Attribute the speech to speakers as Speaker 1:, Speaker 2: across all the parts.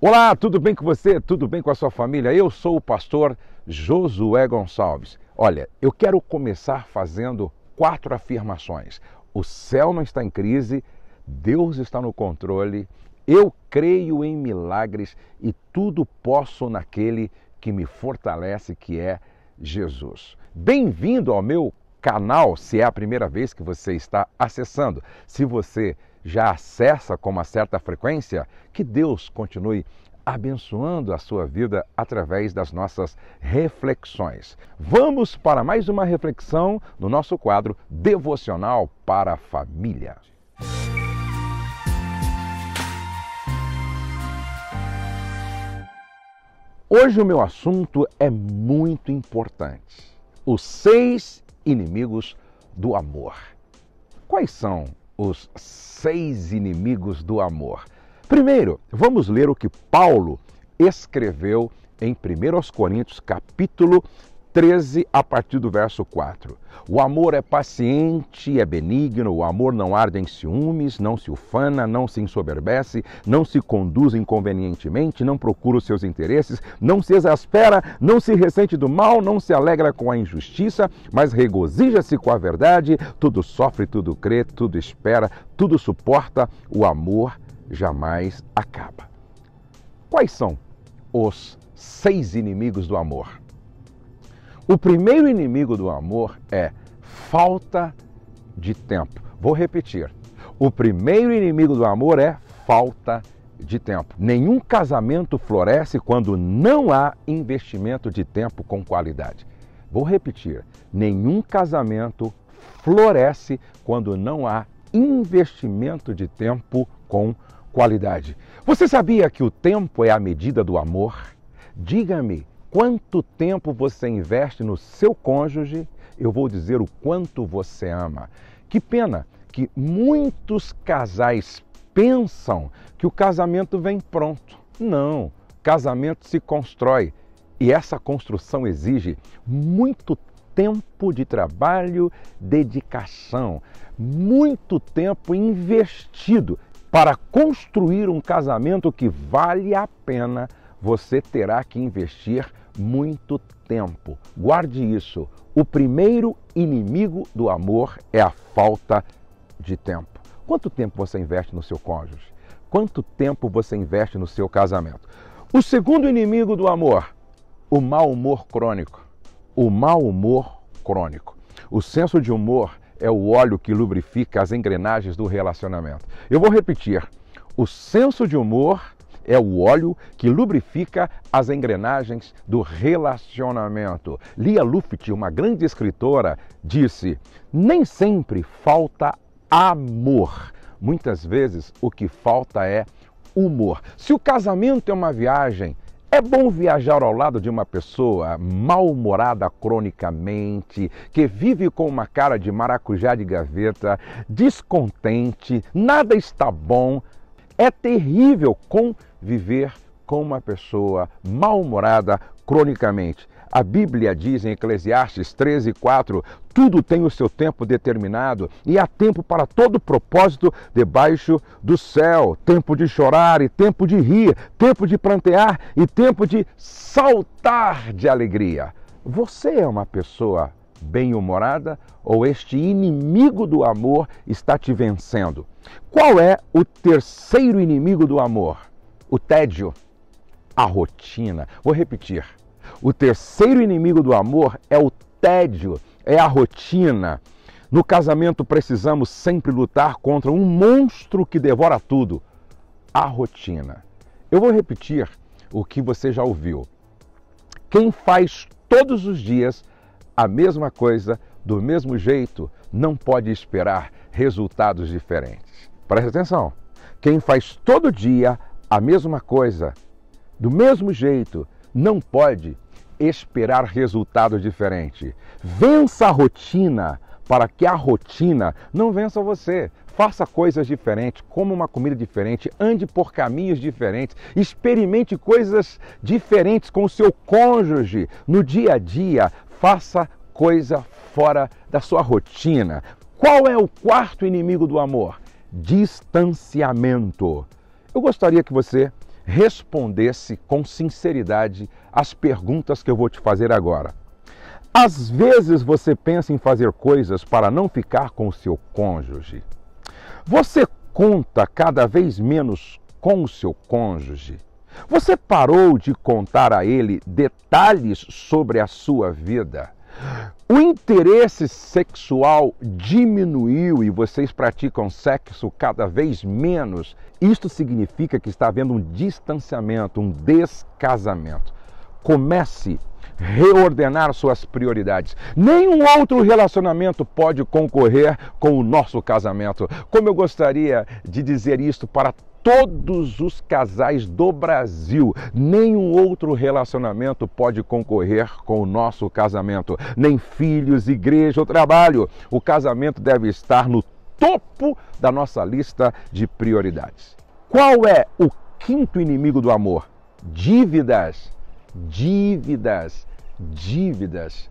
Speaker 1: Olá, tudo bem com você? Tudo bem com a sua família? Eu sou o pastor Josué Gonçalves. Olha, eu quero começar fazendo quatro afirmações. O céu não está em crise, Deus está no controle, eu creio em milagres e tudo posso naquele que me fortalece, que é Jesus. Bem-vindo ao meu canal, se é a primeira vez que você está acessando. Se você já acessa com uma certa frequência, que Deus continue abençoando a sua vida através das nossas reflexões. Vamos para mais uma reflexão no nosso quadro Devocional para a Família. Hoje o meu assunto é muito importante: os seis inimigos do amor. Quais são os seis inimigos do amor. Primeiro, vamos ler o que Paulo escreveu em 1 Coríntios, capítulo 13, a partir do verso 4. O amor é paciente, é benigno, o amor não arde em ciúmes, não se ufana, não se ensoberbece, não se conduz inconvenientemente, não procura os seus interesses, não se exaspera, não se ressente do mal, não se alegra com a injustiça, mas regozija-se com a verdade, tudo sofre, tudo crê, tudo espera, tudo suporta, o amor jamais acaba. Quais são os seis inimigos do amor? O primeiro inimigo do amor é falta de tempo. Vou repetir. O primeiro inimigo do amor é falta de tempo. Nenhum casamento floresce quando não há investimento de tempo com qualidade. Vou repetir. Nenhum casamento floresce quando não há investimento de tempo com qualidade. Você sabia que o tempo é a medida do amor? Diga-me quanto tempo você investe no seu cônjuge, eu vou dizer o quanto você ama. Que pena que muitos casais pensam que o casamento vem pronto. Não, casamento se constrói e essa construção exige muito tempo de trabalho, dedicação, muito tempo investido para construir um casamento que vale a pena você terá que investir muito tempo. Guarde isso. O primeiro inimigo do amor é a falta de tempo. Quanto tempo você investe no seu cônjuge? Quanto tempo você investe no seu casamento? O segundo inimigo do amor, o mau humor crônico. O mau humor crônico. O senso de humor é o óleo que lubrifica as engrenagens do relacionamento. Eu vou repetir. O senso de humor é o óleo que lubrifica as engrenagens do relacionamento. Lia Luft, uma grande escritora, disse: nem sempre falta amor. Muitas vezes o que falta é humor. Se o casamento é uma viagem, é bom viajar ao lado de uma pessoa mal-humorada cronicamente, que vive com uma cara de maracujá de gaveta, descontente, nada está bom. É terrível com viver com uma pessoa mal-humorada cronicamente. A Bíblia diz em Eclesiastes 13, 4: tudo tem o seu tempo determinado e há tempo para todo propósito debaixo do céu. Tempo de chorar e tempo de rir, tempo de plantear e tempo de saltar de alegria. Você é uma pessoa bem-humorada ou este inimigo do amor está te vencendo? Qual é o terceiro inimigo do amor? o tédio, a rotina. Vou repetir. O terceiro inimigo do amor é o tédio, é a rotina. No casamento precisamos sempre lutar contra um monstro que devora tudo, a rotina. Eu vou repetir o que você já ouviu. Quem faz todos os dias a mesma coisa, do mesmo jeito, não pode esperar resultados diferentes. Presta atenção. Quem faz todo dia a mesma coisa, do mesmo jeito, não pode esperar resultado diferente. Vença a rotina para que a rotina não vença você. Faça coisas diferentes, coma uma comida diferente, ande por caminhos diferentes, experimente coisas diferentes com o seu cônjuge no dia a dia. Faça coisa fora da sua rotina. Qual é o quarto inimigo do amor? Distanciamento. Eu gostaria que você respondesse com sinceridade as perguntas que eu vou te fazer agora. Às vezes você pensa em fazer coisas para não ficar com o seu cônjuge. Você conta cada vez menos com o seu cônjuge. Você parou de contar a ele detalhes sobre a sua vida. O interesse sexual diminuiu e vocês praticam sexo cada vez menos. Isto significa que está havendo um distanciamento, um descasamento. Comece a reordenar suas prioridades. Nenhum outro relacionamento pode concorrer com o nosso casamento. Como eu gostaria de dizer isto para todos os casais do Brasil. Nenhum outro relacionamento pode concorrer com o nosso casamento. Nem filhos, igreja ou trabalho. O casamento deve estar no topo da nossa lista de prioridades. Qual é o quinto inimigo do amor? Dívidas. Dívidas. Dívidas.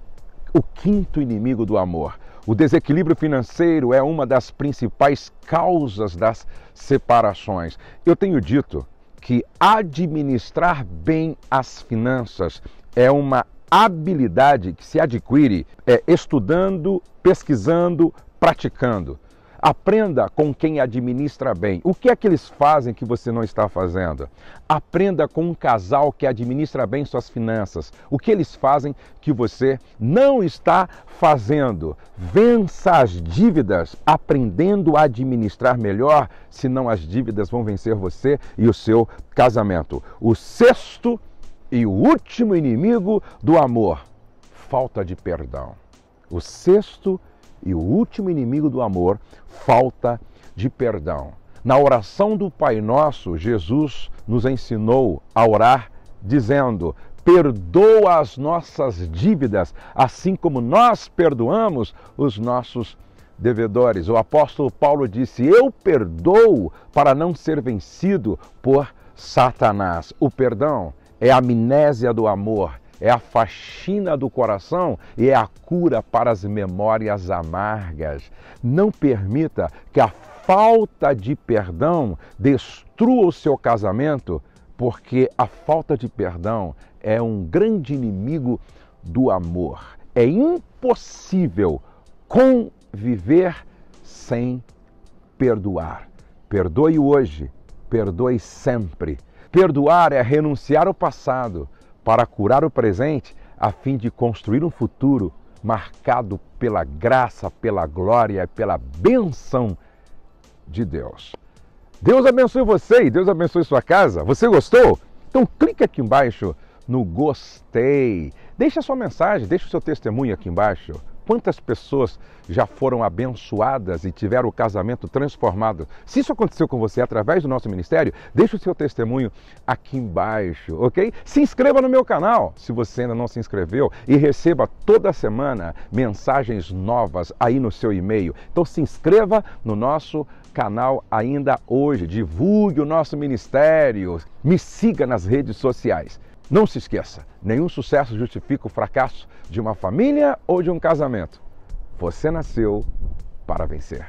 Speaker 1: O quinto inimigo do amor. O desequilíbrio financeiro é uma das principais causas das separações. Eu tenho dito que administrar bem as finanças é uma habilidade que se adquire é, estudando, pesquisando, praticando. Aprenda com quem administra bem. O que é que eles fazem que você não está fazendo? Aprenda com um casal que administra bem suas finanças. O que eles fazem que você não está fazendo? Vença as dívidas aprendendo a administrar melhor, senão as dívidas vão vencer você e o seu casamento. O sexto e o último inimigo do amor: falta de perdão. O sexto e o último inimigo do amor, falta de perdão. Na oração do Pai Nosso, Jesus nos ensinou a orar dizendo: Perdoa as nossas dívidas, assim como nós perdoamos os nossos devedores. O apóstolo Paulo disse: Eu perdoo para não ser vencido por Satanás. O perdão é a amnésia do amor, é a faxina do coração e é a cura para as memórias amargas. Não permita que a falta de perdão destrua o seu casamento, porque a falta de perdão é um grande inimigo do amor. É impossível conviver sem perdoar. Perdoe hoje, perdoe sempre. Perdoar é renunciar ao passado, para curar o presente a fim de construir um futuro marcado pela graça, pela glória e pela benção de Deus. Deus abençoe você e Deus abençoe sua casa. Você gostou? Então clique aqui embaixo no gostei. Deixe a sua mensagem, deixe o seu testemunho aqui embaixo. Quantas pessoas já foram abençoadas e tiveram o casamento transformado? Se isso aconteceu com você através do nosso ministério, deixe o seu testemunho aqui embaixo, ok? Se inscreva no meu canal, se você ainda não se inscreveu, e receba toda semana mensagens novas aí no seu e-mail. Então se inscreva no nosso canal ainda hoje, divulgue o nosso ministério, me siga nas redes sociais. Não se esqueça, nenhum sucesso justifica o fracasso de uma família ou de um casamento. Você nasceu para vencer.